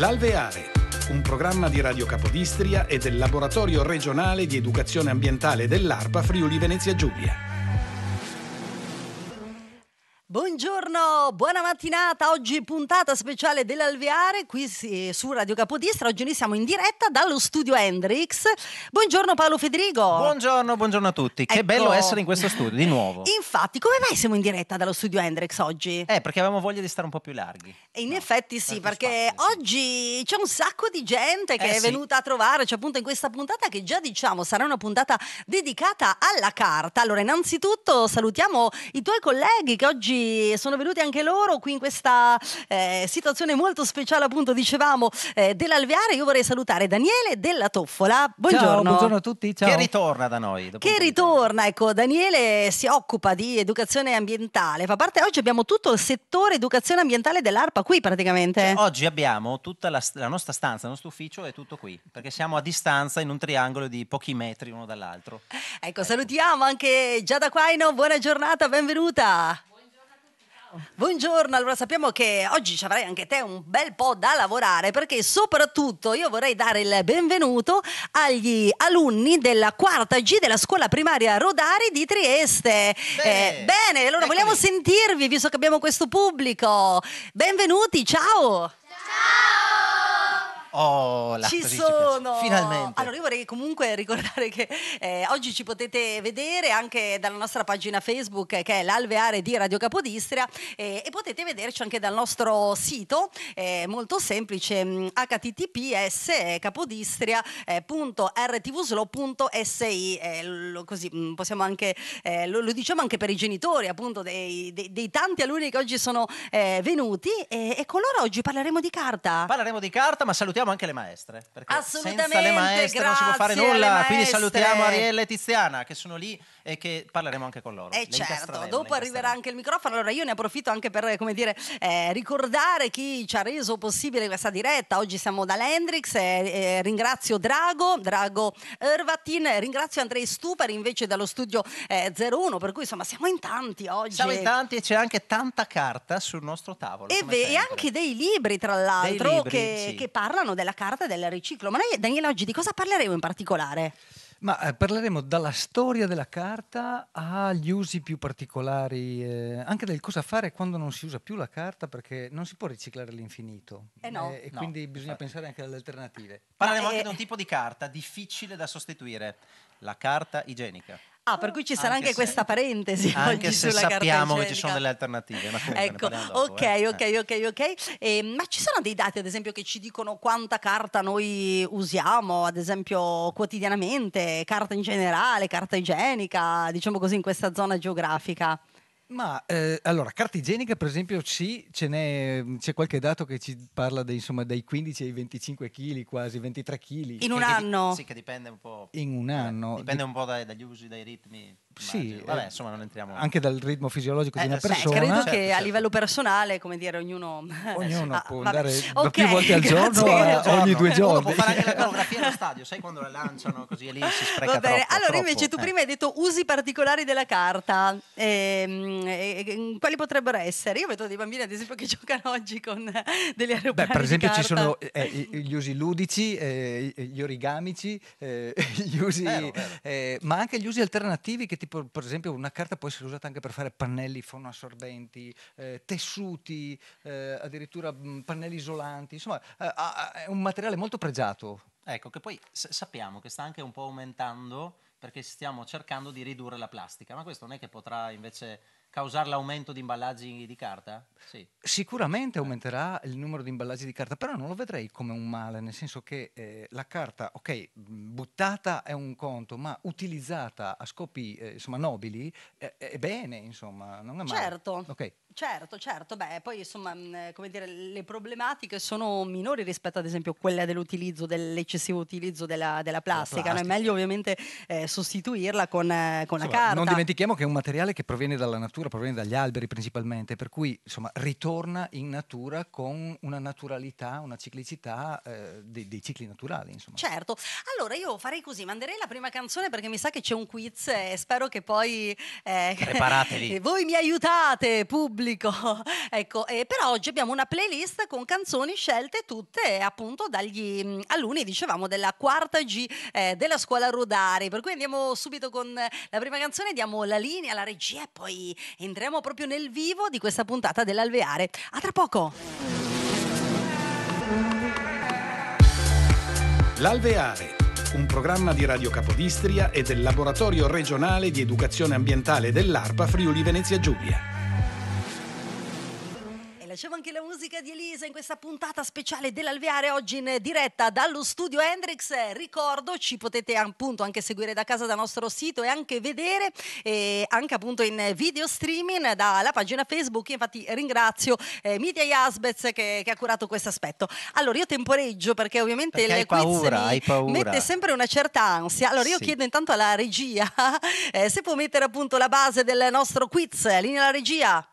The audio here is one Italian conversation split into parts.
L'Alveare, un programma di Radio Capodistria e del Laboratorio regionale di educazione ambientale dell'ARPA Friuli Venezia Giulia. Buongiorno, buona mattinata, oggi puntata speciale dell'Alveare qui su Radio Capodistra, oggi noi siamo in diretta dallo studio Hendrix. Buongiorno Paolo Federico. Buongiorno, buongiorno a tutti, ecco. che bello ecco. essere in questo studio di nuovo. Infatti, come mai siamo in diretta dallo studio Hendrix oggi? Eh, perché avevamo voglia di stare un po' più larghi. E in no, effetti sì, perché spazio, oggi c'è un sacco di gente che eh, è venuta sì. a trovarci cioè, appunto in questa puntata che già diciamo sarà una puntata dedicata alla carta. Allora innanzitutto salutiamo i tuoi colleghi che oggi sono venuti anche loro qui in questa eh, situazione molto speciale, appunto, dicevamo, eh, dell'Alveare. Io vorrei salutare Daniele della Toffola. Buongiorno. Ciao, buongiorno a tutti. Ciao. Che ritorna da noi. Che ritorna, ecco, Daniele si occupa di educazione ambientale, fa parte oggi abbiamo tutto il settore educazione ambientale dell'ARPA qui praticamente. Cioè, oggi abbiamo tutta la, la, nostra stanza, il nostro ufficio è tutto qui, perché siamo a distanza in un triangolo di pochi metri uno dall'altro. Ecco, ecco. salutiamo anche Giada Quaino, buona giornata, benvenuta. Buongiorno, allora sappiamo che oggi ci avrai anche te un bel po' da lavorare perché soprattutto io vorrei dare il benvenuto agli alunni della quarta G della scuola primaria Rodari di Trieste. Beh, eh, bene, allora eccomi. vogliamo sentirvi visto che abbiamo questo pubblico. Benvenuti, ciao! Oh, la ci principessa. sono! Finalmente. Allora, io vorrei comunque ricordare che eh, oggi ci potete vedere anche dalla nostra pagina Facebook che è l'Alveare di Radio Capodistria eh, e potete vederci anche dal nostro sito, eh, molto semplice, mm, https eh, capodistria.rtvslo.si. Eh, eh, lo, così mm, possiamo anche, lo, lo, diciamo anche per i genitori, appunto, dei, dei, dei tanti alunni che oggi sono venuti e, e con loro oggi parleremo di carta. Parleremo di carta, ma salutiamo salutiamo anche le maestre, perché Assolutamente, senza le maestre non si può fare nulla, quindi salutiamo Ariella e Tiziana che sono lì e che parleremo anche con loro. E eh, le certo, dopo arriverà anche il microfono, allora io ne approfitto anche per come dire, eh, ricordare chi ci ha reso possibile questa diretta, oggi siamo da Lendrix, eh, eh, ringrazio Drago, Drago Ervatin, ringrazio Andrei Stupari invece dallo studio 01, eh, per cui insomma siamo in tanti oggi. Siamo in tanti e c'è anche tanta carta sul nostro tavolo. E, e anche dei libri tra l'altro che, sì. che parlano italiano della carta e del riciclo. Ma noi, Daniele, oggi di cosa parleremo in particolare? Ma eh, parleremo dalla storia della carta agli usi più particolari, eh, anche del cosa fare quando non si usa più la carta, perché non si può riciclare all'infinito. Eh no. Eh, e no. quindi bisogna eh. pensare anche alle alternative. Parleremo anche eh, di un tipo di carta difficile da sostituire, la carta igienica. Ah, per cui ci sarà anche, anche se, questa parentesi anche se sappiamo che ci sono delle alternative. Ma ecco, dopo, ok, eh. ok, ok, ok. Eh, ma ci sono dei dati, ad esempio, che ci dicono quanta carta noi usiamo, ad esempio, quotidianamente, carta in generale, carta igienica, diciamo così, in questa zona geografica? Ma eh, allora, carta igienica per esempio sì, mm, c'è qualche dato che ci parla dei, insomma, dai 15 ai 25 kg, quasi 23 kg. In un anno? Di- sì, che dipende un po'. In un eh, anno. Eh, dipende un po' dai, dagli usi, dai ritmi. Sì, Vabbè, eh, insomma, non entriamo. Anche dal ritmo fisiologico eh, di una persona. Credo certo, che certo. a livello personale, come dire, ognuno, ognuno ah, può andare okay, più volte al giorno, a, ogni eh, due giorni. Uno può fare anche la coreografia allo stadio, sai quando la lanciano così e lì si spreca Va bene. Troppo, allora, troppo. invece, tu eh. prima hai detto usi particolari della carta. Ehm, e, e, quali potrebbero essere? Io vedo dei bambini, ad esempio, che giocano oggi con degli aeroporti. Beh, per esempio, ci sono eh, gli usi ludici, eh, gli origamici, gli usi, vero, vero. ma anche gli usi alternativi che ti tipo, per esempio, una carta può essere usata anche per fare pannelli fonoassorbenti, eh, tessuti, eh, addirittura mh, mm, pannelli isolanti, insomma, eh, è un materiale molto pregiato. Ecco, che poi sappiamo che sta anche un po' aumentando perché stiamo cercando di ridurre la plastica, ma questo non è che potrà invece causare l'aumento di imballaggi di carta? Sì. Sicuramente eh. aumenterà il numero di imballaggi di carta, però non lo vedrei come un male, nel senso che eh, la carta, ok, buttata è un conto, ma utilizzata a scopi eh, insomma, nobili eh, è bene, insomma, non è male. Certo. Okay. Certo, certo, beh, poi insomma, mhmm, come dire, le problematiche sono minori rispetto ad esempio a quelle dell'utilizzo, dell'eccessivo utilizzo della, della plastica, plastica. No? è meglio ovviamente eh, sostituirla con, eh, con insomma, la carta. Non dimentichiamo che è un materiale che proviene dalla natura, proviene dagli alberi principalmente, per cui insomma, ritorna in natura con una naturalità, una ciclicità eh, dei, dei, cicli naturali. Insomma. Certo, allora io farei così, manderei la prima canzone perché mi sa che c'è un quiz e spero che poi... Eh, Preparatevi! voi mi aiutate, pubblico! pubblico. ecco, eh, però oggi abbiamo una playlist con canzoni scelte tutte eh, appunto dagli mm, alunni, dicevamo, della quarta G eh, della scuola Rodari. Per cui andiamo subito con la prima canzone, diamo la linea alla regia e poi entriamo proprio nel vivo di questa puntata dell'Alveare. A tra poco! L'Alveare un programma di Radio Capodistria e del Laboratorio regionale di educazione ambientale dell'ARPA Friuli Venezia Giulia. Piaceva anche la musica di Elisa in questa puntata speciale dell'Alveare oggi in diretta dallo studio Hendrix. Ricordo, ci potete appunto anche seguire da casa dal nostro sito e anche vedere e anche appunto in video streaming dalla pagina Facebook. infatti ringrazio eh, Media Jasbez che, che, ha curato questo aspetto. Allora io temporeggio perché ovviamente perché le paura, mette sempre una certa ansia. Allora io sì. chiedo intanto alla regia eh, se può mettere appunto la base del nostro quiz. Linea alla regia.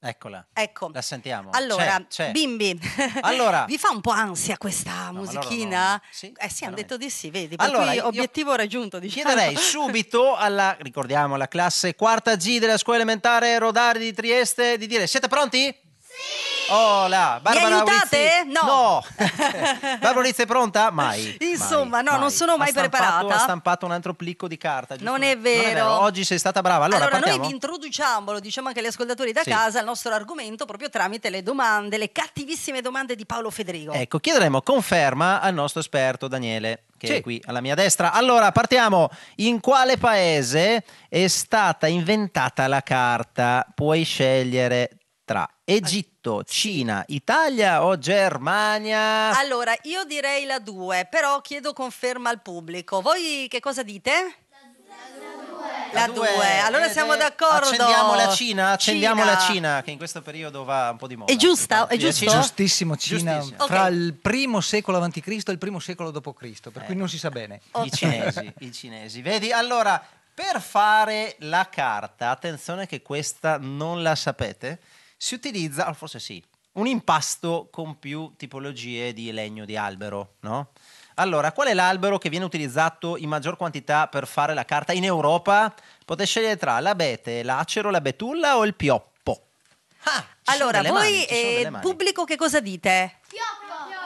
Eccola. Ecco. La sentiamo. Allora, c'è, c'è. bimbi, allora. vi fa un po' ansia questa no, musichina? Allora no. Sì, eh sì, hanno detto di sì, vedi. allora, cui obiettivo raggiunto. Diciamo. Chiederei subito alla, ricordiamo, alla classe quarta G della scuola elementare Rodari di Trieste di dire: siete pronti? Sì! Hola, Barbara Mi aiutate? Uizzi? No. no. Barbara Rizzi è pronta? Mai. Insomma, mai, no, mai. non sono mai ha stampato, preparata. Ha stampato un altro plicco di carta. Non è, non è, vero. Oggi sei stata brava. Allora, allora noi vi introduciamo, lo diciamo anche agli ascoltatori da sì. casa, il nostro argomento proprio tramite le domande, le cattivissime domande di Paolo Federico. Ecco, chiederemo conferma al nostro esperto Daniele che sì. è qui alla mia destra. Allora, partiamo. In quale paese è stata inventata la carta? Puoi scegliere tra Egitto, Cina, Italia o Germania? Allora, io direi la 2, però chiedo conferma al pubblico. Voi che cosa dite? La 2, allora eh, siamo eh, d'accordo. Accendiamo la Cina, accendiamo Cina. la Cina, che in questo periodo va un po' di moda. È giusta, è giusto? Cina? Giustissimo, Cina, Giustissimo. fra okay. il primo secolo avanti Cristo e il primo secolo dopo Cristo, per eh. cui non si sa bene. Okay. I cinesi, i cinesi. Vedi, allora, per fare la carta, attenzione che questa non la sapete, si utilizza, oh, forse sì, un impasto con più tipologie di legno di albero, no? Allora, qual è l'albero che viene utilizzato in maggior quantità per fare la carta in Europa? Potete scegliere tra l'abete, l'acero, la betulla o il pioppo. Ah, allora, voi mani, eh, pubblico che cosa dite? Pioppo!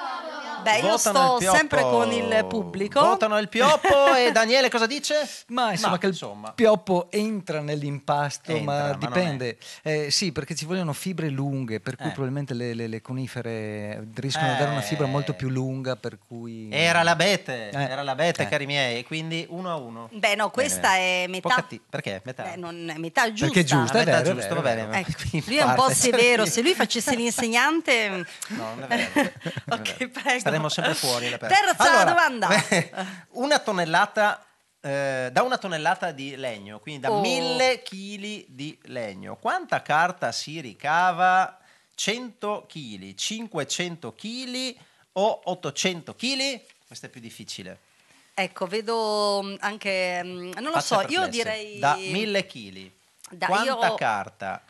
Vabbè, io sto sempre con il pubblico. Votano il pioppo e Daniele cosa dice? Ma insomma, ma, che il insomma. pioppo entra nell'impasto, entra, ma dipende. Ma eh, sì, perché ci vogliono fibre lunghe, per cui eh. probabilmente le, le, le, conifere riescono eh. a dare una eh. fibra molto più lunga, per cui... Era l'abete, bete, eh. era la bete, eh. cari miei, quindi uno a uno. Beh, no, questa bene. è metà. Pocati. Perché? Metà. Beh, non, metà giusta. Perché giusta, metà vero, giusta, vero, va bene. Ecco, lui è un po' severo, se lui facesse l'insegnante... No, non è vero. ok, prego saremo sempre fuori. Terza allora, domanda. Una tonnellata eh, da una tonnellata di legno, quindi da oh. 1000 kg di legno. Quanta carta si ricava? 100 chili, 500 chili o 800 chili? Questo è più difficile. Ecco, vedo mm, anche, mm, non lo Faccia so, perplesse. io direi... Da mille chili. Quanta io... carta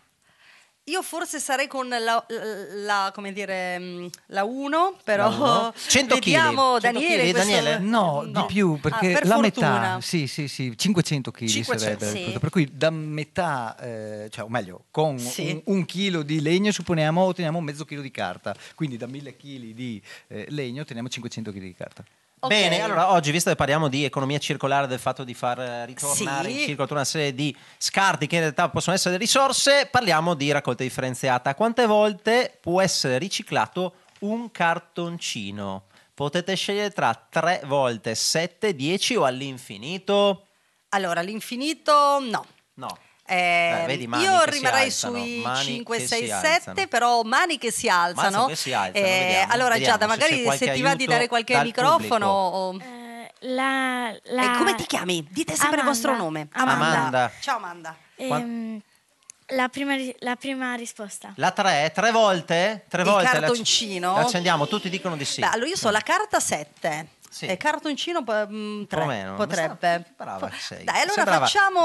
io forse sarei con la, la come dire, mm, la 1, però no. 100 vediamo kg. Daniele, questo... Daniele? No, no, di più, perché ah, per la fortuna. metà, sì, sì, sì, 500 kg sarebbe. Sì. Per cui da metà, eh, cioè, o meglio, con sì. un, un, chilo di legno supponiamo otteniamo mezzo chilo di carta, quindi da 1000 kg di eh, legno otteniamo 500 kg di carta. Okay. Bene, allora oggi, visto che parliamo di economia circolare, del fatto di far eh, ritornare sì. in circolo tutta una serie di scarti che in realtà possono essere risorse, parliamo di raccolta differenziata. Quante volte può essere riciclato un cartoncino? Potete scegliere tra 3 volte, 7, 10 o all'infinito? Allora, all'infinito no. No. Eh, Beh, io rimarrei sui 5, 6, 7, però mani che si alzano. Che si alzano eh, vediamo, allora vediamo, Giada, magari se, se ti va di dare qualche microfono... O... Eh, la, la... Eh, come ti chiami? Dite sempre Amanda. il vostro nome. Amanda. Amanda. Ciao Amanda. Ehm... La prima, la prima, risposta. La tre, tre volte? Tre Il volte. cartoncino. accendiamo, tutti dicono di sì. Beh, allora io so la carta 7. Sì. Eh, cartoncino 3 mh, mm, potrebbe. Brava che sei. Dai, allora Sembrava... facciamo.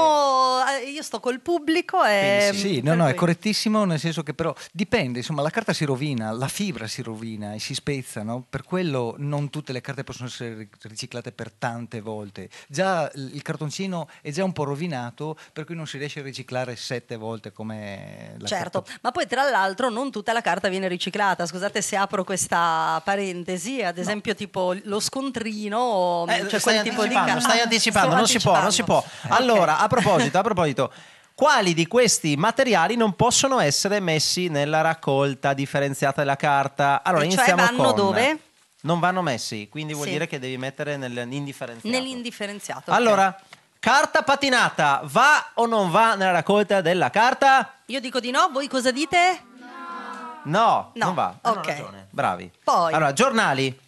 Eh, io sto col pubblico. E... Pensi, mm, sì, no, no, è correttissimo, nel senso che però dipende, insomma, la carta si rovina, la fibra si rovina e si spezza, no? Per quello non tutte le carte possono essere riciclate per tante volte. Già il cartoncino è già un po' rovinato, per cui non si riesce a riciclare sette volte come la Certo, carta... ma poi tra l'altro non tutta la carta viene riciclata. Scusate se apro questa parentesi, ad esempio, no. tipo lo scontro centrino, eh, cioè quel tipo di casa. Stai ah, anticipando, non si può, non si può. Allora, okay. a proposito, a proposito. Quali di questi materiali non possono essere messi nella raccolta differenziata della carta? Allora, e cioè iniziamo cioè vanno con... dove? Non vanno messi, quindi vuol sì. dire che devi mettere nell'indifferenziato. Nell'indifferenziato. Okay. Allora, Carta patinata, va o non va nella raccolta della carta? Io dico di no, voi cosa dite? No, no, no. non va. Ok. Bravi. Poi. Allora, giornali.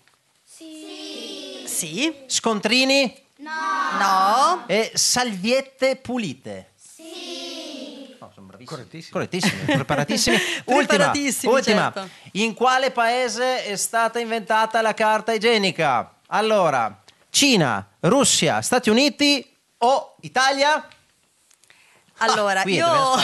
Sì. Scontrini? No. No. E salviette pulite? Sì. Oh, sono bravissimi. Correttissimi. Correttissimi, preparatissimi. ultima, ultima. Certo. In quale paese è stata inventata la carta igienica? Allora, Cina, Russia, Stati Uniti o Italia? Allora, ah, qui io... Eh.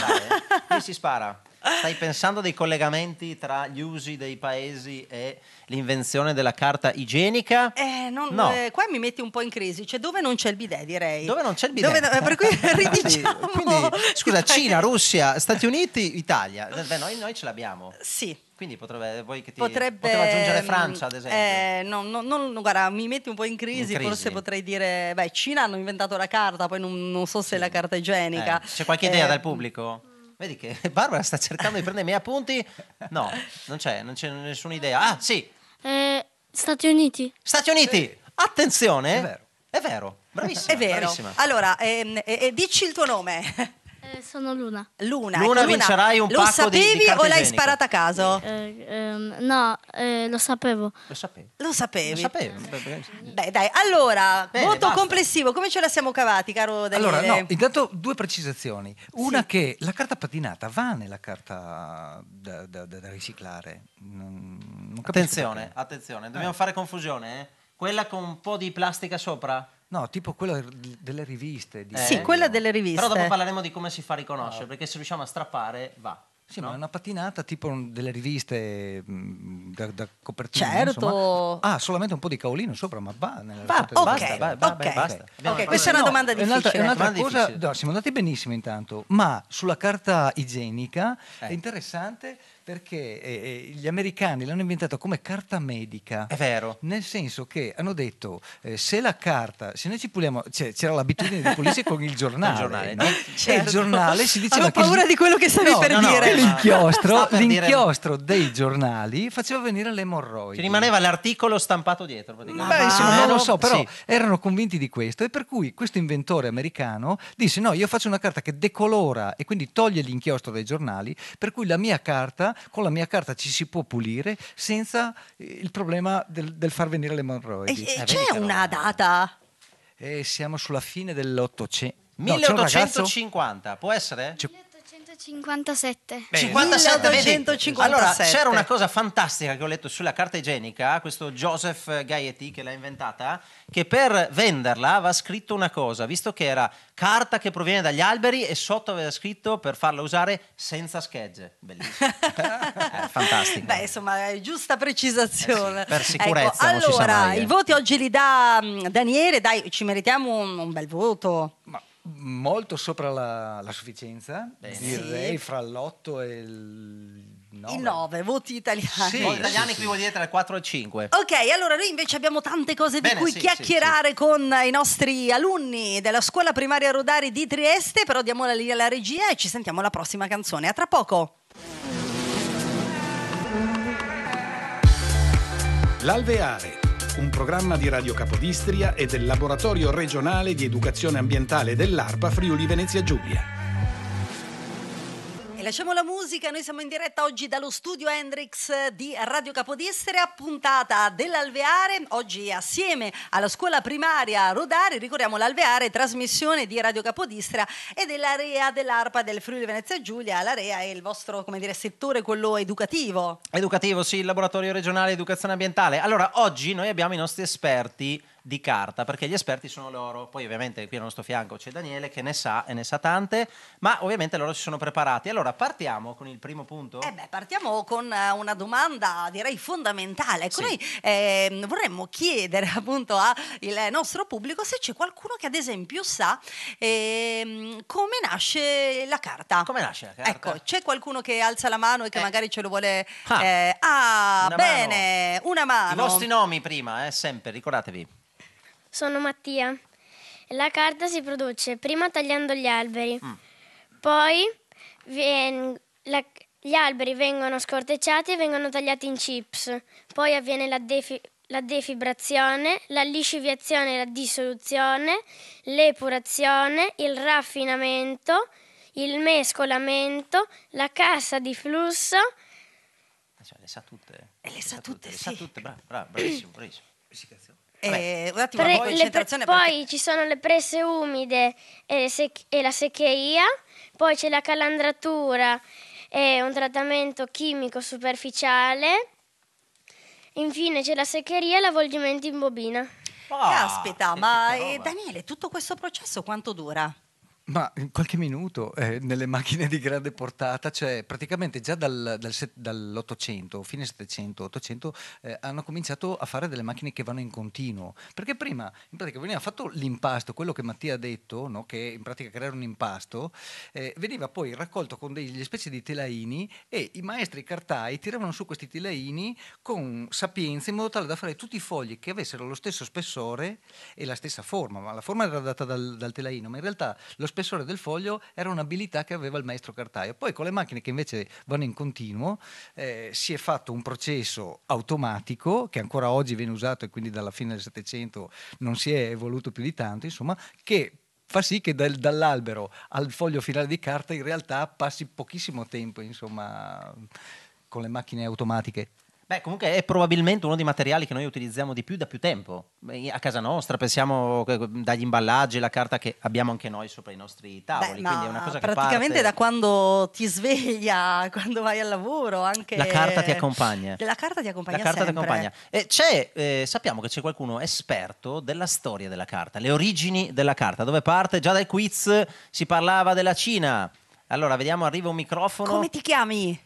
Qui si spara. Stai pensando dei collegamenti tra gli usi dei paesi e l'invenzione della carta igienica? Eh, non, no. eh, qua mi metti un po' in crisi, cioè dove non c'è il bidet direi. Dove non c'è il bidet? Dove, eh, per cui ridiciamo. sì, quindi, scusa, Cina, Russia, Stati Uniti, Italia. Eh, beh, noi, noi ce l'abbiamo. Sì. Quindi potrebbe, vuoi che ti, potrebbe, aggiungere mm, Francia, ad esempio? Eh, no, no, no, guarda, mi metti un po' in crisi, in crisi, forse potrei dire, beh, Cina hanno inventato la carta, poi non, non so se è la carta igienica. Eh, c'è qualche idea eh, dal pubblico? Vedi che Barbara sta cercando di prendere i miei appunti. No, non c'è, non c'è nessuna idea. Ah, sì. Eh, Stati Uniti. Stati Uniti! Attenzione! È vero. È vero, bravissima. È vero. Bravissima. Allora, ehm, eh, eh, dici il tuo nome. Eh, sono Luna. Luna. Luna, vincerai un lo pacco sapevi di, di o l'hai sparata a caso? Eh, ehm, no, eh, lo sapevo. Lo sapevi. Lo sapevi. Lo sapevo. Beh, dai, allora, Bene, voto basta. complessivo, come ce la siamo cavati, caro Daniele? Allora, no, intanto due precisazioni. Una sì. che la carta patinata va nella carta da, da, da riciclare. Non, attenzione, perché. attenzione, dobbiamo fare confusione, eh. Quella con un po' di plastica sopra? No, tipo quella delle riviste. Eh, sì, quella delle eh, riviste. Però dopo parleremo di come si fa a riconoscere, no. Ah. perché se riusciamo a strappare va. Sì, no? ma una patinata tipo delle riviste mm, da, da, copertina. Certo. Insomma. Ah, solamente un po' di caolino sopra, ma va. Nella va okay. Basta, va, va, okay. basta. Okay. questa è una domanda no, difficile. È un'altra, è un'altra cosa, difficile. siamo andati benissimo intanto, ma sulla carta igienica eh. è interessante perché eh, eh, gli americani l'hanno inventato come carta medica. È vero. Nel senso che hanno detto eh, se la carta, se noi ci puliamo, cioè, c'era l'abitudine di pulirsi con il giornale, il giornale, no? certo. il giornale si diceva Avevo paura che, di quello che stavi no, per no, eh, dire. L'inchiostro, per l'inchiostro dire... dei giornali faceva venire le l'emorroide. Ci rimaneva l'articolo stampato dietro. Beh, insomma, non lo so, però sì. erano convinti di questo e per cui questo inventore americano disse no, io faccio una carta che decolora e quindi toglie l'inchiostro dai giornali, per cui la mia carta con la mia carta ci si può pulire senza eh, il problema del, del far venire le monroidi. E, e eh, c'è una data? Eh, siamo sulla fine dell'Ottocento. No, 1850, può essere? C'è 1857. Bene. 57, 1857. Allora, c'era una cosa fantastica che ho letto sulla carta igienica, questo Joseph Gaiety che l'ha inventata, che per venderla aveva scritto una cosa, visto che era carta che proviene dagli alberi e sotto aveva scritto per farla usare senza schegge. Bellissimo. Eh, fantastico. Beh, insomma, è giusta precisazione. Eh sì, per ecco, sicurezza. Ecco, allora, eh. i voti oggi li dà mm, Daniele, dai, ci meritiamo un, un bel voto. Ma molto sopra la, la sufficienza, Bene. direi fra l'8 e il 9. I 9, voti italiani. Sì, voti italiani sì, qui sì. vuol dire tra il 4 e il 5. Ok, allora noi invece abbiamo tante cose Bene, di cui sì, chiacchierare con i nostri alunni della scuola primaria Rodari di Trieste, però diamo la linea alla regia e ci sentiamo alla prossima canzone. A tra poco. L'alveare un programma di Radio Capodistria e del Laboratorio regionale di educazione ambientale dell'ARPA Friuli Venezia Giulia. Lasciamo la musica, noi siamo in diretta oggi dallo studio Hendrix di Radio Capodistria, puntata dell'Alveare, oggi assieme alla scuola primaria Rodari, ricordiamo l'Alveare, trasmissione di Radio Capodistria e dell'area dell'ARPA del Friuli Venezia Giulia, l'area è il vostro come dire, settore quello educativo. Educativo, sì, il laboratorio regionale educazione ambientale. Allora, oggi noi abbiamo i nostri esperti di carta, perché gli esperti sono loro. Poi ovviamente qui al nostro fianco c'è Daniele che ne sa e ne sa tante, ma ovviamente loro si sono preparati. Allora partiamo con il primo punto? Eh beh, partiamo con eh, una domanda direi fondamentale. Ecco, sì. noi eh, vorremmo chiedere appunto al nostro pubblico se c'è qualcuno che ad esempio sa eh, come nasce la carta. Come nasce la carta? Ecco, c'è qualcuno che alza la mano e che eh. magari ce lo vuole... Ah, eh, ah una bene, mano. una mano. I vostri nomi prima, eh, sempre, ricordatevi. Sono Mattia. La carta si produce prima tagliando gli alberi, mm. poi vien, la, gli alberi vengono scortecciati e vengono tagliati in chips, poi avviene la, defi, la defibrazione, la lisciviazione e la dissoluzione, l'epurazione, il raffinamento, il mescolamento, la cassa di flusso. Cioè, le sa tutte. le, eh. le sa, sa tutte, tutte, le sa tutte, bravo, bravo, bravissimo, bravissimo. Eh, un attimo, Pre, concentrazione pre, perché... Poi ci sono le prese umide e, sec- e la secchia, poi c'è la calandratura e un trattamento chimico superficiale. Infine c'è la seccheria e l'avvolgimento in bobina. Ah, Caspita, ma eh, Daniele, tutto questo processo quanto dura? Ma in qualche minuto eh, nelle macchine di grande portata, cioè praticamente già dal, dal, dall'Ottocento, fine Settecento, Ottocento, eh, hanno cominciato a fare delle macchine che vanno in continuo. Perché prima in pratica veniva fatto l'impasto, quello che Mattia ha detto, no? che in pratica creare un impasto, eh, veniva poi raccolto con delle specie di telaini e i maestri cartai tiravano su questi telaini con sapienza in modo tale da fare tutti i fogli che avessero lo stesso spessore e la stessa forma, ma la forma era data dal, dal telaino, ma in realtà lo spessore spessore del foglio era un'abilità che aveva il maestro cartaio. Poi con le macchine che invece vanno in continuo eh, si è fatto un processo automatico che ancora oggi viene usato e quindi dalla fine del Settecento non si è evoluto più di tanto, insomma, che fa sì che dal, dall'albero al foglio finale di carta in realtà passi pochissimo tempo, insomma, con le macchine automatiche. Beh, comunque è probabilmente uno dei materiali che noi utilizziamo di più da più tempo. A casa nostra pensiamo dagli imballaggi, la carta che abbiamo anche noi sopra i nostri tavoli. Beh, quindi è una cosa praticamente che parte... da quando ti sveglia, quando vai al lavoro, anche... La carta ti accompagna. La carta ti accompagna La carta sempre. ti accompagna. E c'è, eh, sappiamo che c'è qualcuno esperto della storia della carta, le origini della carta, dove parte? Già dal quiz si parlava della Cina. Allora, vediamo, arriva un microfono. Come ti chiami?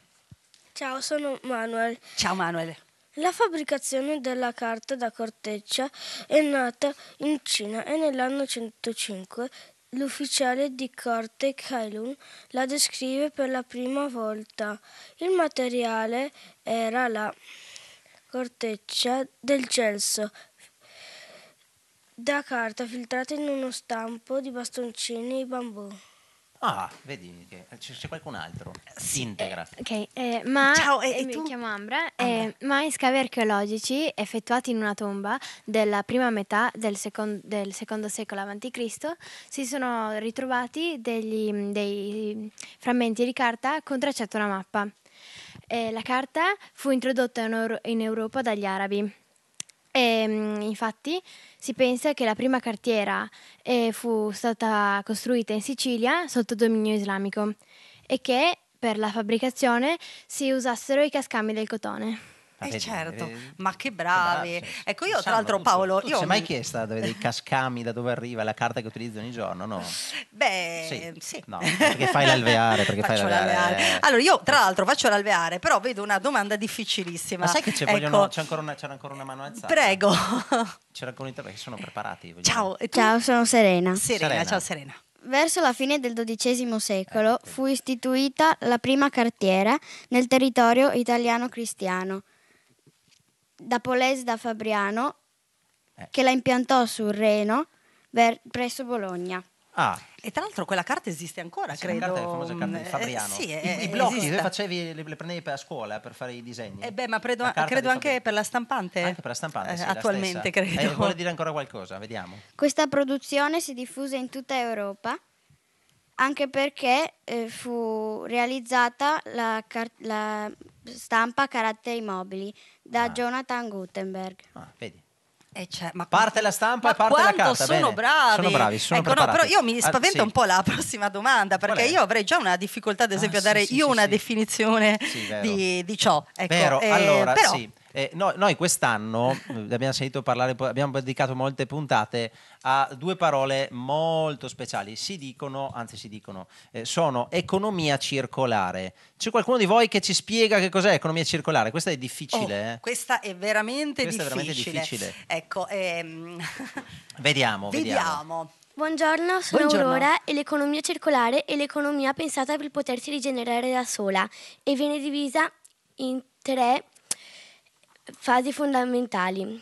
Ciao, sono Manuel. Ciao Manuel. La fabbricazione della carta da corteccia è nata in Cina e nell'anno 105 l'ufficiale di corte Kailun la descrive per la prima volta. Il materiale era la corteccia del gelso da carta filtrata in uno stampo di bastoncini di bambù. Ah, vedi che c'è qualcun altro. Eh, si integra. Eh, ok, eh, ma Ciao, eh, mi tu? chiamo Ambra, Ambra. Eh, ma in scavi archeologici effettuati in una tomba della prima metà del, second, del secondo secolo a.C. si sono ritrovati degli, dei frammenti di carta con tracciato una mappa. Eh, la carta fu introdotta in, Euro- in Europa dagli arabi e, ehm, infatti si pensa che la prima cartiera eh, fu stata costruita in Sicilia sotto dominio islamico e che per la fabbricazione si usassero i cascami del cotone eh certo, ma che bravi. Cioè, ecco, io tra l'altro Paolo... Tu, tu io... sei mai chiesta dei cascami da dove arriva la carta che utilizzo ogni giorno? No. Beh, sì. sì. No, perché fai l'alveare, perché fai l'alveare. l'alveare. Allora, io tra l'altro faccio l'alveare, però vedo una domanda difficilissima. Ma sai che c'è, ecco. c'è ancora, una, c'era ancora una mano alzata? Prego. C'era ancora un intervento, sono preparati. Ciao, ciao, sono Serena. Serena. Serena, ciao Serena. Verso la fine del XII secolo eh, fu istituita la prima cartiera nel territorio italiano cristiano da Polese da Fabriano eh. che la impiantò sul Reno ver- presso Bologna. Ah. E tra l'altro quella carta esiste ancora, sì, credo. La carta è la famosa carta di mm, eh, Fabriano. Eh, sì, è, I, I, blocchi, tu facevi, le, le, prendevi per la scuola per fare i disegni. Eh beh, ma credo, credo anche per la stampante. Anche per la stampante, eh, sì, Attualmente, la eh, credo. Eh, vuole dire ancora qualcosa? Vediamo. Questa produzione si diffuse in tutta Europa anche perché eh, fu realizzata la, car- la, stampa a caratteri mobili da ah. Jonathan Gutenberg. Ah, vedi. Eh, cioè, ma parte la stampa e parte la carta. Sono Bene. bravi. Sono bravi sono ecco, no, però io mi ah, spavento ah, sì. un po' la prossima domanda perché io avrei già una difficoltà, ad ah, esempio, ah, a dare sì, io sì, una definizione di, di, ciò. Ecco, vero, eh, allora, però, sì. Eh, no, noi quest'anno eh, abbiamo sentito parlare, abbiamo dedicato molte puntate a due parole molto speciali. Si dicono, anzi si dicono, eh, sono economia circolare. C'è qualcuno di voi che ci spiega che cos'è economia circolare? Questa è difficile. Oh, eh? Questa è veramente questa difficile. È veramente difficile. Ecco, ehm... vediamo, vediamo. vediamo. Buongiorno, sono Buongiorno. Aurora e l'economia circolare è l'economia pensata per potersi rigenerare da sola e viene divisa in tre fasi fondamentali,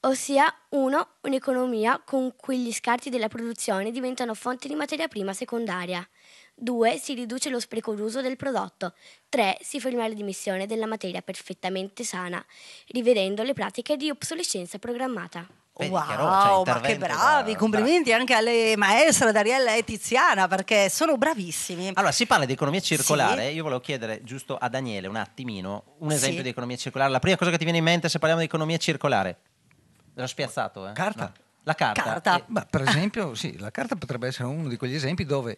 ossia 1. Un'economia con cui gli scarti della produzione diventano fonte di materia prima secondaria. 2. Si riduce lo spreco d'uso del prodotto. 3. Si ferma la dimissione della materia perfettamente sana, rivedendo le pratiche di obsolescenza programmata. Vedi wow, che, roba, cioè, ma che bravi, da, complimenti da. anche alle maestre Dariella e Tiziana perché sono bravissimi. Allora, si parla di economia circolare, sì. io volevo chiedere giusto a Daniele un attimino un esempio sì. di economia circolare. La prima cosa che ti viene in mente se parliamo di economia circolare? L'ho spiazzato, eh? Carta. No. La carta. carta. Eh. Ma per esempio, sì, la carta potrebbe essere uno di quegli esempi dove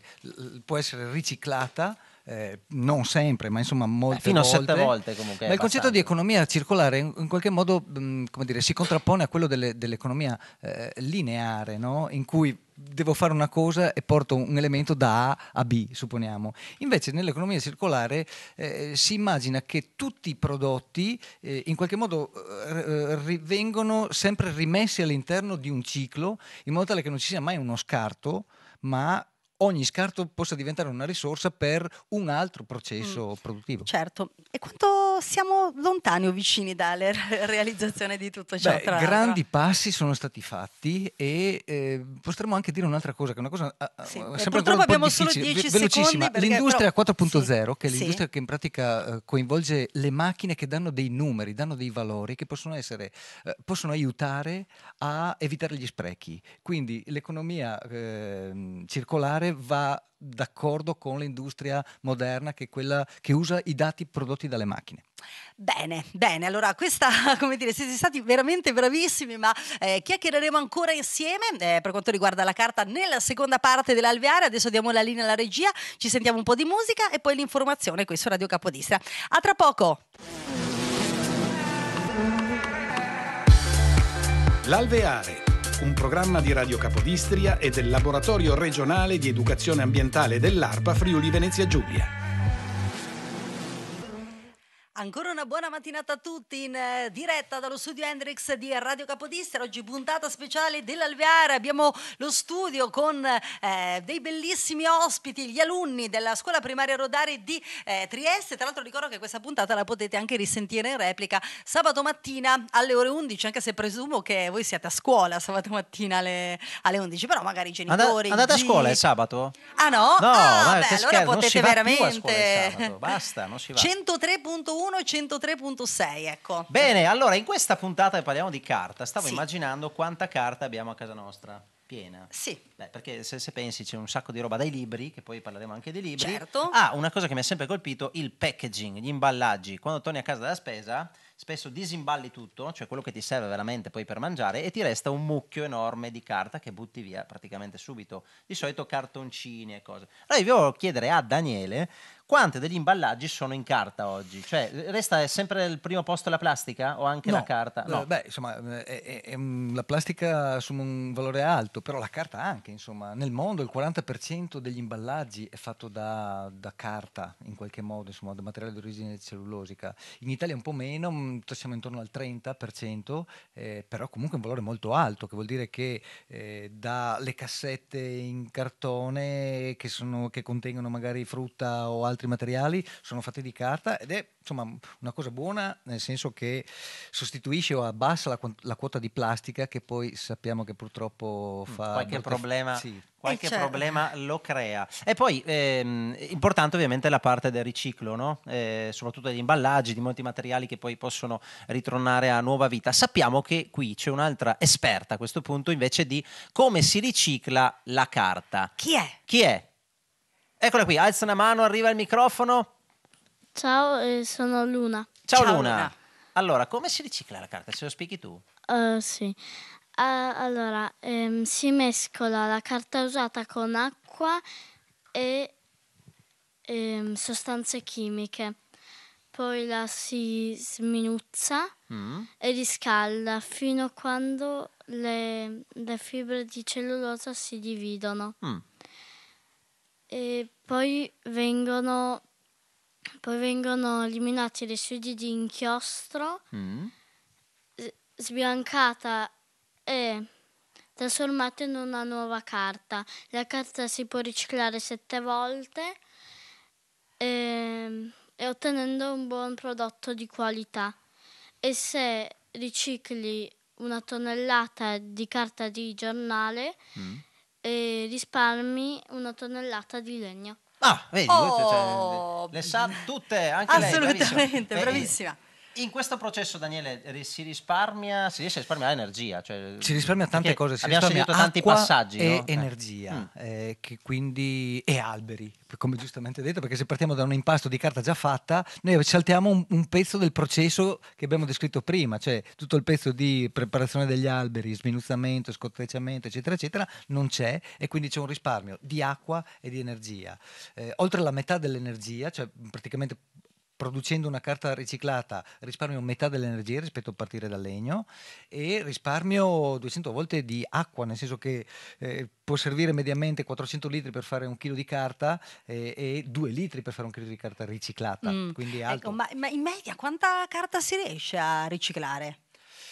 può essere riciclata eh, non sempre, ma insomma molte eh, fino volte. Fino a sette volte comunque. Ma il concetto di economia circolare in, in qualche modo mh, dire, si contrappone a quello delle, dell'economia eh, lineare, no? in cui devo fare una cosa e porto un elemento da A a B, supponiamo. Invece nell'economia circolare eh, si immagina che tutti i prodotti eh, in qualche modo eh, eh vengono sempre rimessi all'interno di un ciclo in modo tale che non ci sia mai uno scarto, ma ogni scarto possa diventare una risorsa per un altro processo mm. produttivo. Certo, e quanto siamo lontani o vicini dalla realizzazione di tutto ciò? Beh, grandi passi sono stati fatti e eh, potremmo anche dire un'altra cosa, che è una cosa ah, ah, sì. purtroppo abbiamo solo 10 ve- velocissima. Perché, l'industria però, 4.0, sì, che è l'industria sì. che in pratica eh, coinvolge le macchine che danno dei numeri, danno dei valori che possono, essere, eh, possono aiutare a evitare gli sprechi. Quindi l'economia ehm, circolare va d'accordo con l'industria moderna che, quella, che usa i dati prodotti dalle macchine. Bene, bene, allora questa, come dire, siete stati veramente bravissimi, ma eh, chiacchiereremo ancora insieme eh, per quanto riguarda la carta nella seconda parte dell'alveare, adesso diamo la linea alla regia, ci sentiamo un po' di musica e poi l'informazione qui su Radio Capodistria. A tra poco! L'alveare un programma di Radio Capodistria e del Laboratorio regionale di educazione ambientale dell'ARPA Friuli Venezia Giulia. Ancora una buona mattinata a tutti in eh, diretta dallo studio Hendrix di Radio Capodistria, oggi puntata speciale dell'Alveare, abbiamo lo studio con eh, dei bellissimi ospiti, gli alunni della scuola primaria Rodari di eh, Trieste, tra l'altro ricordo che questa puntata la potete anche risentire in replica sabato mattina alle ore 11, anche se presumo che voi siate a scuola sabato mattina alle, alle 11, però magari i genitori... Andate, andate a scuola è sabato? Ah no? No, ah, beh, allora potete veramente... Scuola, sabato, basta, non si va. 103.1 101 e 103.6, ecco. Bene, allora in questa puntata che parliamo di carta, stavo sì. immaginando quanta carta abbiamo a casa nostra. Piena. Sì. Beh, perché se, se, pensi c'è un sacco di roba dai libri, che poi parleremo anche dei libri. Certo. Ah, una cosa che mi ha sempre colpito, il packaging, gli imballaggi. Quando torni a casa dalla spesa, spesso disimballi tutto, cioè quello che ti serve veramente poi per mangiare, e ti resta un mucchio enorme di carta che butti via praticamente subito. Di solito cartoncini e cose. Allora io volevo chiedere a Daniele quante degli imballaggi sono in carta oggi? Cioè, resta sempre il primo posto la plastica o anche no, la carta? No, beh, insomma, è, è, è, la plastica assume un valore alto, però la carta anche, insomma. Nel mondo il 40% degli imballaggi è fatto da, da, carta, in qualche modo, insomma, da materiale di origine cellulosica. In Italia un po' meno, mm, siamo intorno al 30%, eh, però comunque un valore molto alto, che vuol dire che eh, dalle cassette in cartone che, sono, che contengono magari frutta o altri altri materiali, sono fatti di carta ed è insomma una cosa buona nel senso che sostituisce o abbassa la, la quota di plastica che poi sappiamo che purtroppo mm, fa... Qualche problema. Sì. Qualche eh, certo. problema lo crea. E poi ehm, importante ovviamente la parte del riciclo, no? eh, soprattutto degli imballaggi, di molti materiali che poi possono ritornare a nuova vita. Sappiamo che qui c'è un'altra esperta a questo punto invece di come si ricicla la carta. Chi è? Chi è? Eccola qui, alza una mano, arriva il microfono. Ciao, eh, sono Luna. Ciao, Ciao Luna. Luna. Allora, come si ricicla la carta? Ce lo spieghi tu? Uh, sì. Uh, allora, ehm, si mescola la carta usata con acqua e ehm, sostanze chimiche. Poi la si sminuzza mm. e riscalda fino a quando le, le, fibre di cellulosa si dividono. Mm e poi vengono, poi vengono eliminati i residui di inchiostro, mm. sbiancata e trasformata in una nuova carta. La carta si può riciclare sette volte e, ehm, e ottenendo un buon prodotto di qualità. E se ricicli una tonnellata di carta di giornale, mm e risparmi una tonnellata di legno. Ah, vedi, oh, cioè, le sa oh, tutte, anche Assolutamente, lei, bravissima. bravissima. In questo processo, Daniele, si risparmia, si riesce a risparmiare energia. Cioè, si risparmia tante cose. Si abbiamo sentito tanti passaggi. E no? Eh. energia, mm. eh, quindi, e alberi, come giustamente detto, perché se partiamo da un impasto di carta già fatta, noi saltiamo un, un, pezzo del processo che abbiamo descritto prima, cioè tutto il pezzo di preparazione degli alberi, sminuzzamento, scottrecciamento, eccetera, eccetera, non c'è e quindi c'è un risparmio di acqua e di energia. Eh, oltre la metà dell'energia, cioè praticamente producendo una carta riciclata risparmio metà dell'energia rispetto a partire dal legno e risparmio 200 volte di acqua, nel senso che eh, può servire mediamente 400 litri per fare un chilo di carta eh, e 2 litri per fare un chilo di carta riciclata. Mm. Quindi ecco, alto. Ecco, ma, ma in media quanta carta si riesce a riciclare?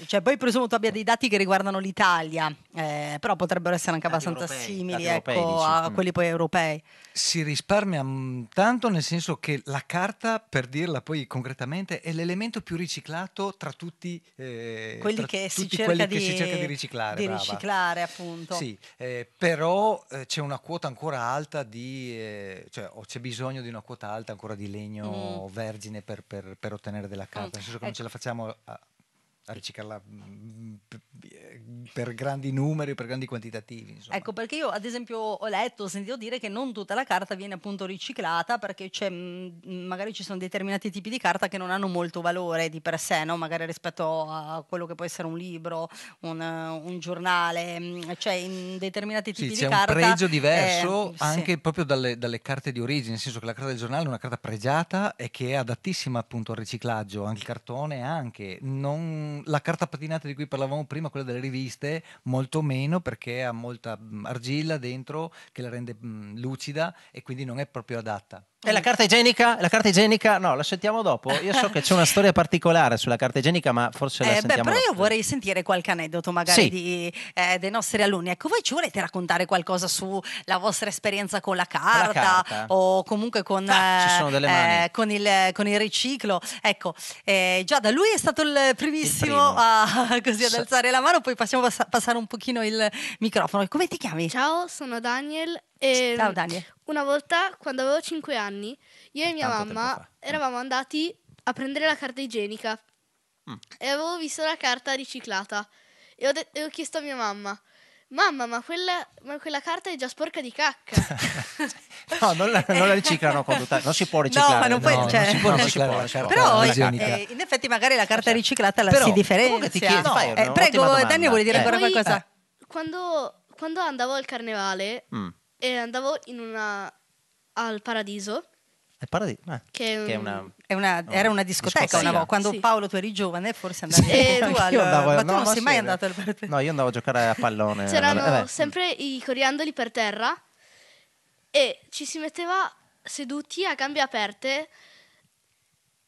Cioè, poi presumo tu abbia dei dati che riguardano l'Italia, eh, però potrebbero essere anche abbastanza europei, simili ecco, europei, a quelli poi europei. Si risparmia mm, tanto nel senso che la carta, per dirla poi concretamente, è l'elemento più riciclato tra tutti, eh, quelli, tra che, tutti si quelli di, che, si cerca di riciclare. Di riciclare, appunto. Sì, eh, però eh, c'è una quota ancora alta di... Eh, cioè c'è bisogno di una quota alta ancora di legno mm. vergine per, per, per, ottenere della carta, mm. nel senso che ecco. non ce la facciamo... A, a riciclarla mm, per grandi numeri, per grandi quantitativi. Insomma. Ecco, perché io ad esempio ho letto, ho sentito dire che non tutta la carta viene appunto riciclata perché c'è, mm, mm, magari ci sono determinati tipi di carta che non hanno molto valore di per sé, no? magari rispetto a quello che può essere un libro, un, eh, un giornale, cioè in determinati tipi eh, sì, di carta. C'è un pregio diverso eh, anche sì. proprio dalle, dalle, carte di origine, nel senso che la carta del giornale è una carta pregiata e che è adattissima appunto al riciclaggio, anche il cartone anche. Non la carta patinata di cui parlavamo prima, quella delle riviste, molto meno perché ha molta argilla dentro che la rende lucida e quindi non è proprio adatta. E la carta igienica? La carta igienica? No, la sentiamo dopo. Io so che c'è una storia particolare sulla carta igienica, ma forse la eh, sentiamo. Beh, però dopo. io vorrei sentire qualche aneddoto magari sì. di, eh, dei nostri alunni. Ecco, voi ci volete raccontare qualcosa sulla vostra esperienza con la carta, la carta. o comunque con, ah, eh, con, il, con, il, riciclo? Ecco, eh, già da lui è stato il primissimo il a, così, ad alzare la mano, poi passiamo a passare un pochino il microfono. Come ti chiami? Ciao, sono Daniel e ehm, Ciao Daniel. Una volta, quando avevo 5 anni, io e eh, mia Tanto mamma mm. eravamo andati a prendere la carta igienica mm. e avevo visto la carta riciclata e ho, de- e ho chiesto a mia mamma, Mamma, ma quella, ma quella, carta è già sporca di cacca. no, non la, non la riciclano quando ta- non si può riciclare. No, ma non, puoi, no, cioè, non si può riciclare. Non si può, cioè, però eh, in effetti magari la carta cioè, riciclata la però, si differenzia. Ti chiedo, no, eh, prego, Daniel vuole dire eh. ancora qualcosa? quando, quando, andavo al carnevale... Mm e andavo in una, al Paradiso. Al Paradiso? Eh, ah, che, che, è una... È una era una discoteca, discoteca. Una, quando sì. Paolo tu eri giovane forse andavi sì. tu al, andavo, ma tu no, non sei serio. mai andato al Paradiso. No, io andavo a giocare a pallone. C'erano eh, sempre i coriandoli per terra e ci si metteva seduti a gambe aperte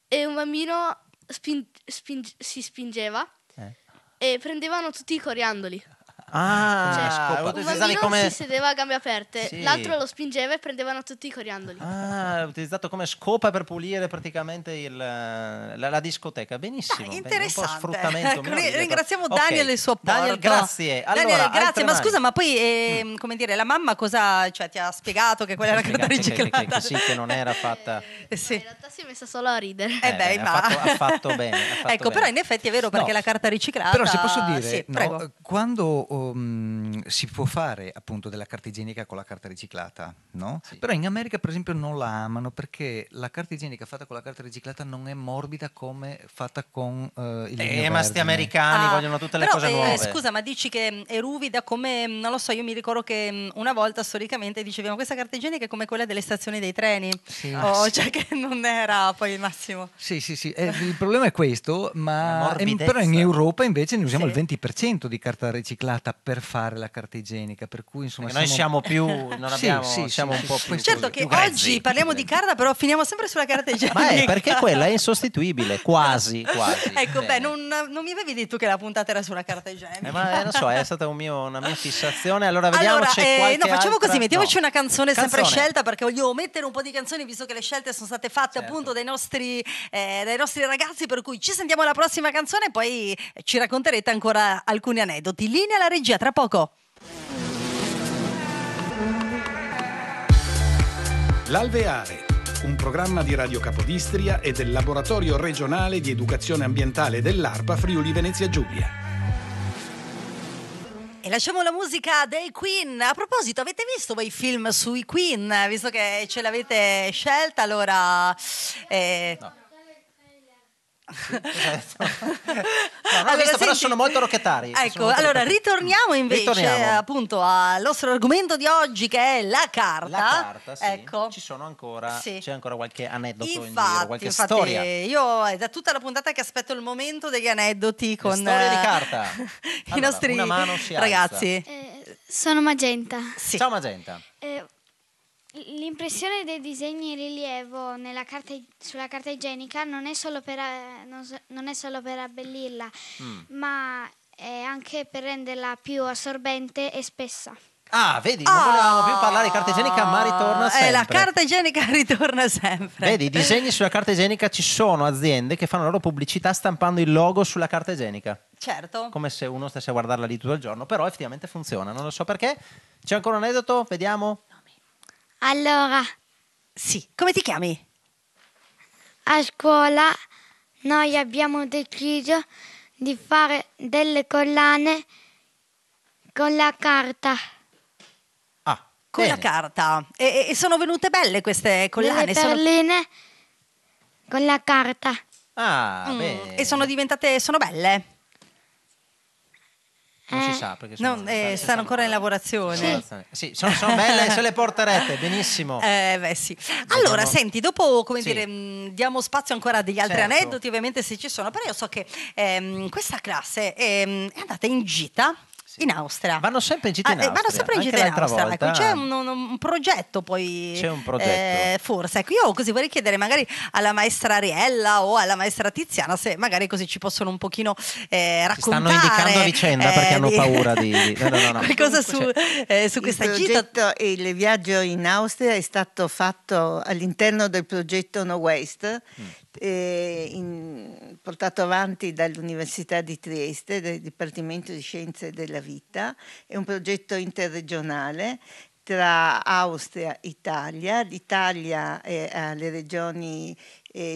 e un bambino sping, sping, si spingeva eh. e prendevano tutti i coriandoli. Ah, cioè, potete usare come... si sedeva a gambe aperte, sì. l'altro lo spingeva e prendevano tutti i coriandoli. Ah, utilizzato come scopa per pulire praticamente il, la, la, discoteca. Benissimo. Ah, interessante. Bene, ecco, Ringraziamo okay. Daniel e il suo padre. Daniel, grazie. Allora, Daniel, grazie. Ma mani. scusa, ma poi, eh, mm. Ehm, come dire, la mamma cosa, cioè, ti ha spiegato che quella era carta riciclata? Che, che, sì, che non era fatta... Eh, sì. in realtà si è messa solo a ridere. Eh, eh beh, ma... ha, fatto, ha fatto bene. Ha fatto ecco, bene. però in effetti è vero perché no. la carta riciclata... Però se posso dire, sì, no, quando oh, si può fare appunto della carta igienica con la carta riciclata, no? Sì. Però in America per esempio non la amano perché la carta igienica fatta con la carta riciclata non è morbida come fatta con uh, il legno Eh, ma sti americani ah, vogliono tutte le però, cose eh, nuove. Eh, scusa, ma dici che è ruvida come, non lo so, io mi ricordo che una volta storicamente dicevamo questa carta igienica è come quella delle stazioni dei treni, sì. Oh, ah, sì. cioè che non era poi il massimo. Sì, sì, sì, eh, il problema è questo, ma però in Europa invece ne usiamo il 20% di carta riciclata per fare la carta igienica, per cui insomma... Siamo... Noi siamo più... Non abbiamo, sì, sì, siamo sì, un po' più... Certo più che più oggi parliamo di carta, però finiamo sempre sulla carta igienica. Ma è perché quella è insostituibile, quasi, quasi. Ecco, beh, non, non, mi avevi detto che la puntata era sulla carta igienica. Eh, ma eh, non so, è stata un mio, una mia fissazione, allora vediamo allora, c'è eh, qualche No, facciamo altra... così, mettiamoci no. una canzone, canzone, sempre scelta, perché voglio mettere un po' di canzoni, visto che le scelte sono state fatte certo. appunto dai nostri, eh, dai nostri ragazzi, per cui ci sentiamo alla prossima canzone e poi ci racconterete ancora alcuni aneddoti. Linea alla regia regia tra poco. L'Alveare, un programma di Radio Capodistria e del Laboratorio regionale di educazione ambientale dell'ARPA Friuli Venezia Giulia. E lasciamo la musica dei Queen. A proposito, avete visto voi i film sui Queen? Visto che ce l'avete scelta, allora... Eh... No. Sì, esatto. no, allora, visto, però sono molto rocchettari. Ecco, molto allora rocchettari. ritorniamo invece ritorniamo. appunto al nostro argomento di oggi che è la carta. La carta, sì. Ecco. Ci sono ancora, sì. c'è ancora qualche aneddoto infatti, in giro, qualche infatti, storia. Io è da tutta la puntata che aspetto il momento degli aneddoti con... Le storie di eh, carta. I allora, nostri ragazzi. Eh, sono Magenta. Sì. Ciao Magenta. Eh, L'impressione dei disegni in rilievo carta, sulla carta igienica non è solo per, eh, non è solo per abbellirla, mm. ma anche per renderla più assorbente e spessa. Ah, vedi, non oh, volevamo più parlare di carta igienica, ma ritorna sempre. Eh, la carta igienica ritorna sempre. Vedi, i disegni sulla carta igienica ci sono aziende che fanno la loro pubblicità stampando il logo sulla carta igienica. Certo. Come se uno stesse a guardarla lì tutto il giorno, però effettivamente funziona, non lo so perché. C'è ancora un aneddoto? Vediamo. Allora, Sì, come ti chiami? a scuola noi abbiamo deciso di fare delle collane con la carta. Ah, Con la carta. E, e- sono venute belle queste collane. delle sono- con la carta. Ah, Mm, bene. E sono diventate, sono belle. Non eh, si sa perché sono, non, eh, stanno ancora in lavorazione. Sì, sì sono, sono, belle, se le porterete, benissimo. Eh, beh, sì. Allora, senti, dopo come sì. dire, mh, diamo spazio ancora a degli altri certo. aneddoti, ovviamente se ci sono, però io so che ehm, questa classe è, ehm, è andata in gita in Austria. Vanno sempre in gita ah, in eh, Austria. vanno sempre in gita in Austria. Ecco, volta... Ecco, c'è ah. un, un, un, progetto poi. C'è un progetto. Eh, forse. Ecco, io così vorrei chiedere magari alla maestra Ariella o alla maestra Tiziana se magari così ci possono un pochino eh, raccontare. Ci stanno indicando a vicenda eh, perché hanno paura di... di... No, no, no, Qualcosa su, eh, su questa gita. Il viaggio in Austria è stato fatto all'interno del progetto No Waste. Mm. Eh, in, portato avanti dall'Università di Trieste, del Dipartimento di Scienze della Vita, è un progetto interregionale tra Austria e Italia, l'Italia e le regioni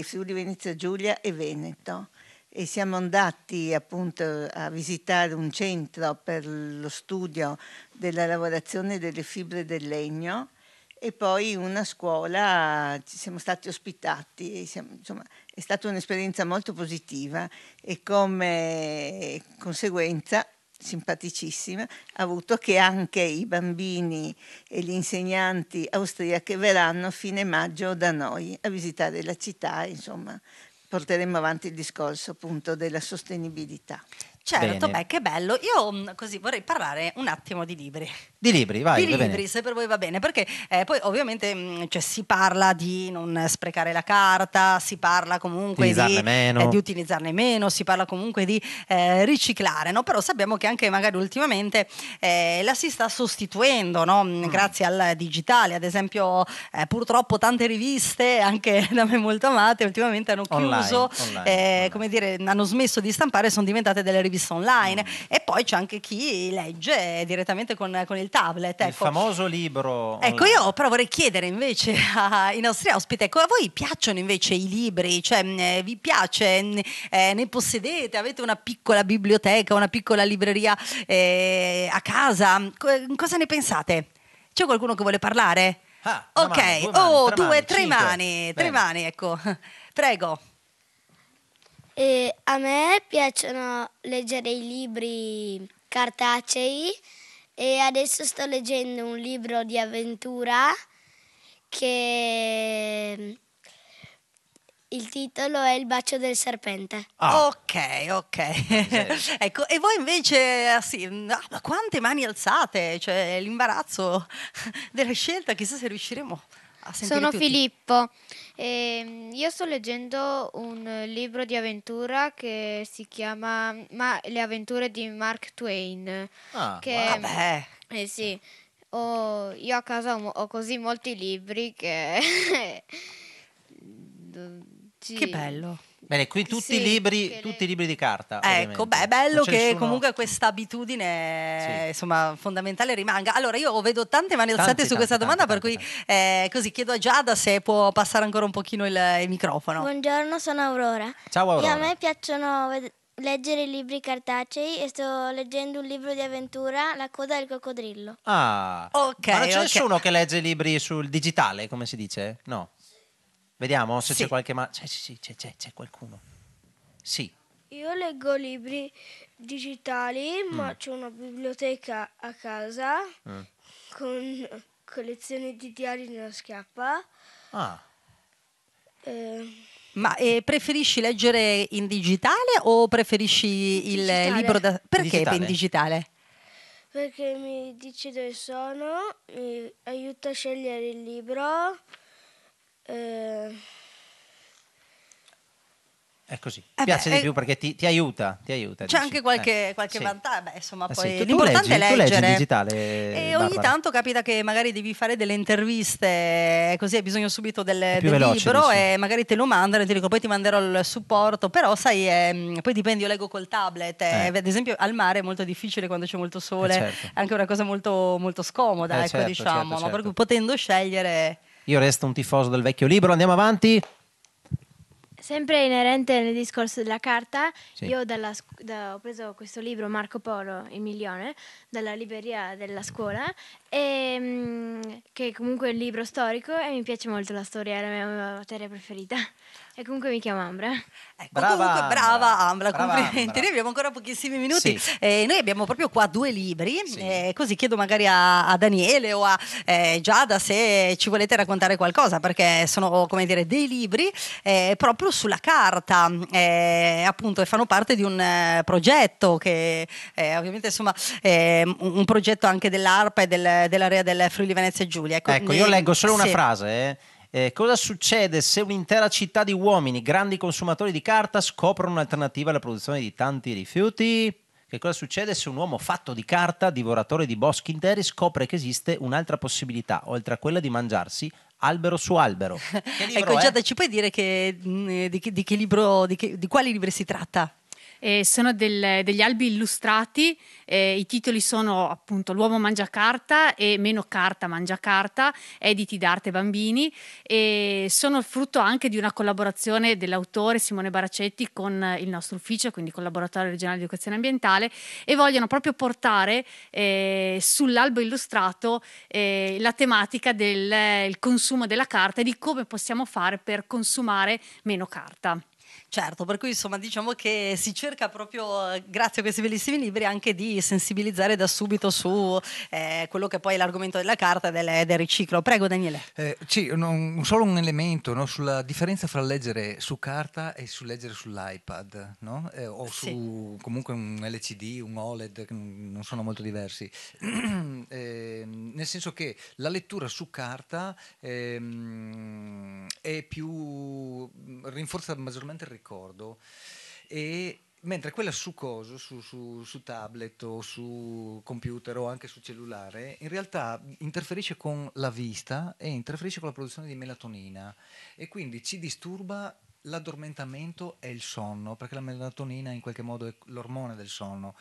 Friuli eh, Venezia Giulia e Veneto. E siamo andati appunto a visitare un centro per lo studio della lavorazione delle fibre del legno e poi una scuola ci siamo stati ospitati, siamo, insomma è stata un'esperienza molto positiva e come conseguenza simpaticissima ha avuto che anche i bambini e gli insegnanti austriache verranno a fine maggio da noi a visitare la città, insomma porteremo avanti il discorso appunto della sostenibilità. Certo, bene. beh, che bello. Io mm, così vorrei parlare un attimo di libri. Di libri, vai. Di libri, bene. se per voi va bene, perché eh, poi ovviamente mm, cioè, si parla di non sprecare la carta, si parla comunque di, meno. Eh, di utilizzarne meno, si parla comunque di eh, riciclare, no? però sappiamo che anche magari ultimamente eh, la si sta sostituendo, no? mm. mm. grazie al digitale, ad esempio eh, purtroppo tante riviste, anche da me molto amate, ultimamente hanno chiuso, online, online, eh, online. come dire, hanno smesso di stampare, e sono diventate delle riviste service online mm. e poi c'è anche chi legge direttamente con, con il tablet. Ecco. Il famoso libro. Ecco, io però vorrei chiedere invece ai nostri ospiti, ecco, a voi piacciono invece i libri? Cioè, mm, eh, vi piace? Mm, eh, ne possedete? Avete una piccola biblioteca, una piccola libreria eh, a casa? Mm, cosa ne pensate? C'è qualcuno che vuole parlare? Ah, ok, mano, due mani, oh, tre due, mani, tre mani, tre mani, ecco. Prego. E a me piacciono leggere i libri cartacei e adesso sto leggendo un libro di avventura che il titolo è Il bacio del serpente. Ah. Ok, ok. Sì. ecco, e voi invece, ah, sì, ma quante mani alzate? Cioè, l'imbarazzo della scelta, chissà se riusciremo sono tutti. Filippo. E ehm, io sto leggendo un eh, libro di avventura che si chiama Ma Le avventure di Mark Twain. Ah, che, vabbè. Ah, eh sì, eh. ho, io a casa ho, ho, così molti libri che... che bello. Bene, qui tutti, sì, i, libri, tutti i libri di carta. Ecco, beh, è bello che nessuno... comunque questa abitudine sì. fondamentale rimanga. Allora, io vedo tante mani alzate tanti, su questa tanti, domanda, tanti, per cui eh, così chiedo a Giada se può passare ancora un pochino il, il microfono. Buongiorno, sono Aurora. Ciao Aurora. E a me piacciono leggere i libri cartacei e sto leggendo un libro di avventura, La coda del coccodrillo. Ah, ok. Ma non c'è okay. nessuno che legge i libri sul digitale, come si dice? No. Vediamo se sì. c'è qualche... Ma- c'è, sì, c'è, c'è, c'è qualcuno. Sì. Io leggo libri digitali, mm. ma c'è una biblioteca a casa mm. con collezioni di diari nella schiappa. Ah. Eh. Ma eh, preferisci leggere in digitale o preferisci il digitale. libro da... Perché digitale. in digitale? Perché mi dice dove sono, mi aiuta a scegliere il libro eh... È così, eh piace beh, di eh, più perché ti, ti, aiuta, ti aiuta. C'è dici. anche qualche, eh, qualche sì. vantaggio, beh, insomma, eh poi sì, tu, l'importante tu leggi, è leggere. Tu leggi digitale, e Barbara. ogni tanto capita che magari devi fare delle interviste, eh, così hai bisogno subito del, del veloce, libro dici. e magari te lo mandano e ti dico poi ti manderò il supporto, però sai, ehm, poi dipende, io leggo col tablet, eh. eh. ad esempio al mare è molto difficile quando c'è molto sole, certo. è anche una cosa molto, molto scomoda, ecco certo, diciamo, certo, ma proprio certo. potendo scegliere... Io resto un tifoso del vecchio libro, andiamo avanti. Sempre inerente nel discorso della carta, sì. io dalla, da, ho preso questo libro Marco Polo, Il milione, dalla libreria della scuola, e, ehm, che è un libro storico e mi piace molto la storia, è la mia materia preferita. E comunque mi chiamo Ambra. Ecco, brava, comunque, Ambra. brava Ambra, brava complimenti. Ambra. Noi abbiamo ancora pochissimi minuti. Sì. Eh, noi abbiamo proprio qua due libri, sì. eh, così chiedo magari a, a Daniele o a eh, Giada se ci volete raccontare qualcosa, perché sono come dire dei libri eh, proprio sulla carta, eh, appunto, e fanno parte di un eh, progetto che ovviamente insomma è ehm, un, progetto anche dell'ARPA e del, dell'area del Friuli Venezia Giulia. Ecco, ecco io leggo solo una sì. frase. Eh, cosa succede se un'intera città di uomini, grandi consumatori di carta, scoprono un'alternativa alla produzione di tanti rifiuti? Che cosa succede se un uomo fatto di carta, divoratore di boschi interi, scopre che esiste un'altra possibilità, oltre a quella di mangiarsi albero su albero? Libro, ecco, Giada, eh? ci puoi dire che, mm, di, che, di, che libro, di, che, di quali libri si tratta? eh, sono del, degli albi illustrati, eh, i titoli sono appunto L'uomo mangia carta e Meno carta mangia carta, editi d'arte Bambini e sono il frutto anche di una collaborazione dell'autore Simone Baracetti con il nostro ufficio, quindi con il Laboratorio Regionale di Educazione Ambientale e vogliono proprio portare eh, sull'albo illustrato eh, la tematica del consumo della carta e di come possiamo fare per consumare meno carta. Certo, per cui insomma diciamo che si cerca proprio, grazie a questi bellissimi libri, anche di sensibilizzare da subito su eh, quello che poi è l'argomento della carta e del, del, riciclo. Prego Daniele. Eh, sì, non, solo un elemento no, sulla differenza fra leggere su carta e su leggere sull'iPad, no? eh, o su sì. comunque un LCD, un OLED, non sono molto diversi. Ehm, nel senso che la lettura su carta ehm, è più, rinforza maggiormente il ricordo ricordo, e, mentre quella su coso, su, su, su, tablet o su computer o anche su cellulare, in realtà interferisce con la vista e interferisce con la produzione di melatonina e quindi ci disturba l'addormentamento è il sonno, perché la melatonina in qualche modo è l'ormone del sonno.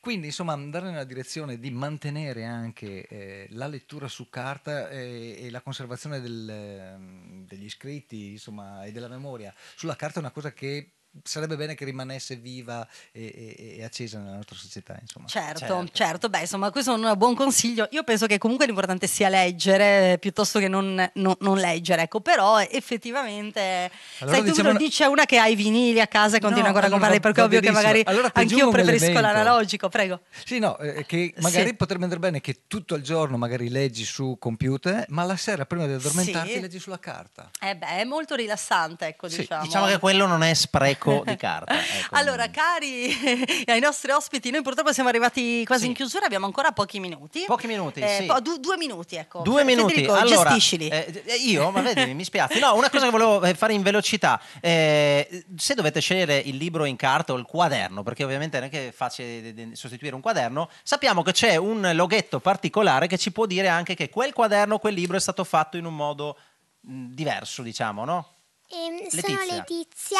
Quindi insomma andare nella direzione di mantenere anche eh, la lettura su carta e, eh, e la conservazione del, ehm, degli scritti insomma, e della memoria sulla carta è una cosa che sarebbe bene che rimanesse viva e, e, e accesa nella nostra società. Insomma. Certo, certo, certo, beh, insomma, questo è un buon consiglio. Io penso che comunque l'importante sia leggere eh, piuttosto che non, non, non leggere, ecco, però effettivamente, allora, sai, tu diciamo lo una... dice una che ha i vinili a casa e continua no, ancora allora, a comprarli, perché è ovvio che magari allora, anch'io preferisco l'analogico, prego. Sì, no, eh, che eh, magari sì. potrebbe andare bene che tutto il giorno magari leggi su computer, ma la sera prima di addormentarti sì. leggi sulla carta. Eh beh, è molto rilassante, ecco, sì, diciamo. Diciamo che quello non è spreco sacco di carta. Ecco. Allora, cari ai nostri ospiti, noi purtroppo siamo arrivati quasi sì. in chiusura, abbiamo ancora pochi minuti. Pochi minuti, eh, sì. po- du- due minuti, ecco. Due F- minuti, Federico, allora, gestiscili. Eh, io, ma vedi, mi spiace. No, una cosa che volevo eh, fare in velocità. Eh, se dovete scegliere il libro in carta o il quaderno, perché ovviamente non è che è facile sostituire un quaderno, sappiamo che c'è un loghetto particolare che ci può dire anche che quel quaderno, quel libro è stato fatto in un modo diverso, diciamo, no? Ehm, Letizia. Sono Letizia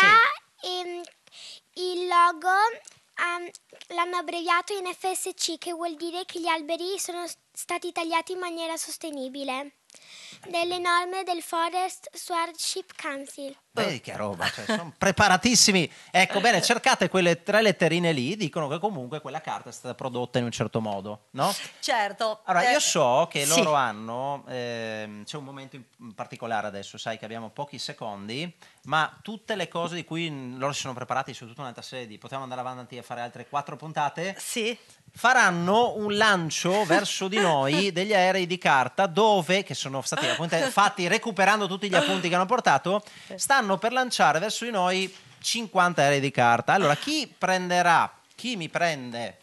e ehm, il logo um, l'hanno abbreviato in FSC, che vuol dire che gli alberi sono stati tagliati in maniera sostenibile delle norme del Forest Stewardship Council. Vedi che roba, cioè, sono preparatissimi. Ecco, bene, cercate quelle tre letterine lì, dicono che comunque quella carta è stata prodotta in un certo modo, no? Certo. Allora, io eh, so che loro hanno, eh, c'è un momento in particolare adesso, sai che abbiamo pochi secondi, ma tutte le cose di cui loro si sono preparati su tutta un'altra serie di, potevamo andare avanti a fare altre quattro puntate? Sì faranno un lancio verso di noi degli aerei di carta dove, che sono stati appunto, fatti recuperando tutti gli appunti che hanno portato, stanno per lanciare verso di noi 50 aerei di carta. Allora, chi prenderà, chi mi prende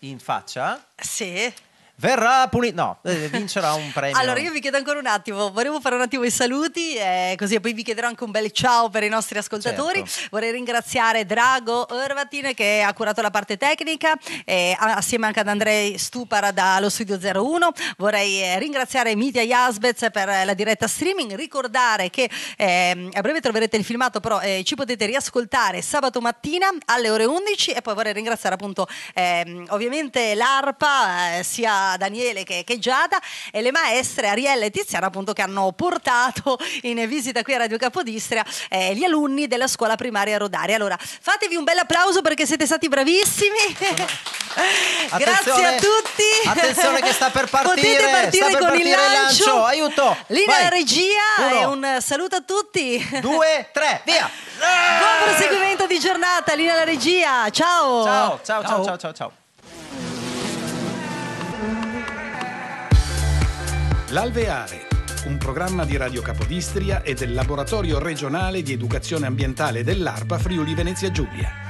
in faccia? Sì verrà punito. No, eh, vincerà un premio. allora io vi chiedo ancora un attimo, volevo fare un attimo i saluti, eh, così poi vi chiederò anche un bel ciao per i nostri ascoltatori. Certo. Vorrei ringraziare Drago Ervatin che ha curato la parte tecnica, eh, assieme anche ad Andrei Stupara dallo Studio 01. Vorrei eh, ringraziare Mitia Jasbez per la diretta streaming, ricordare che ehm, a breve troverete il filmato, però eh, ci potete riascoltare sabato mattina alle ore 11 e poi vorrei ringraziare appunto ehm, ovviamente l'ARPA eh, sia Daniele che, che Giada e le maestre Ariella e Tiziana appunto che hanno portato in visita qui a Radio Capodistria eh, gli alunni della scuola primaria Rodaria. Allora fatevi un bel applauso perché siete stati bravissimi. Grazie a tutti. Attenzione che sta per partire. Potete partire per con il lancio. lancio. Aiuto. Linea alla regia Uno. e un saluto a tutti. Due, tre, via. Buon proseguimento di giornata, linea alla regia. Ciao. Ciao, ciao, ciao, ciao, ciao. ciao. L'Alveare, un programma di Radio Capodistria e del Laboratorio regionale di educazione ambientale dell'ARPA Friuli Venezia Giulia.